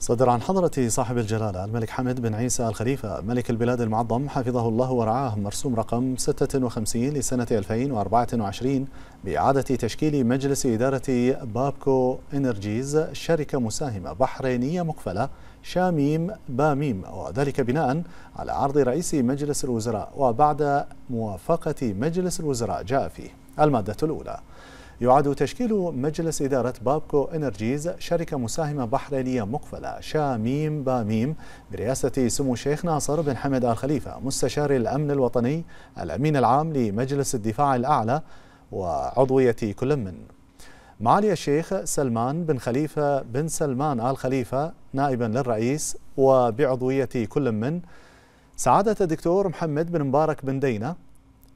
صدر عن حضرة صاحب الجلالة الملك حمد بن عيسى الخليفة ملك البلاد المعظم حفظه الله ورعاه مرسوم رقم 56 لسنة 2024 بإعادة تشكيل مجلس إدارة بابكو إنرجيز شركة مساهمة بحرينية مقفلة شاميم باميم وذلك بناء على عرض رئيس مجلس الوزراء وبعد موافقة مجلس الوزراء جاء فيه المادة الأولى يعد تشكيل مجلس إدارة بابكو إنرجيز شركة مساهمة بحرينية مقفلة شاميم باميم برئاسة سمو الشيخ ناصر بن حمد آل خليفة مستشار الأمن الوطني الأمين العام لمجلس الدفاع الأعلى وعضوية كل من معالي الشيخ سلمان بن خليفة بن سلمان آل خليفة نائبا للرئيس وبعضوية كل من سعادة الدكتور محمد بن مبارك بن دينة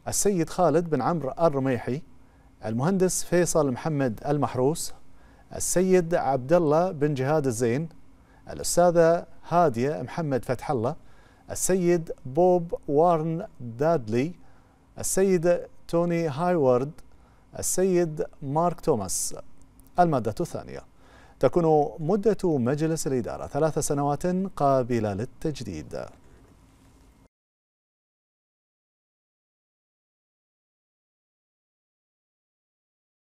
السيد خالد بن عمرو الرميحي المهندس فيصل محمد المحروس السيد عبد الله بن جهاد الزين الأستاذة هادية محمد فتح الله السيد بوب وارن دادلي السيد توني هايورد السيد مارك توماس المادة الثانية تكون مدة مجلس الإدارة ثلاث سنوات قابلة للتجديد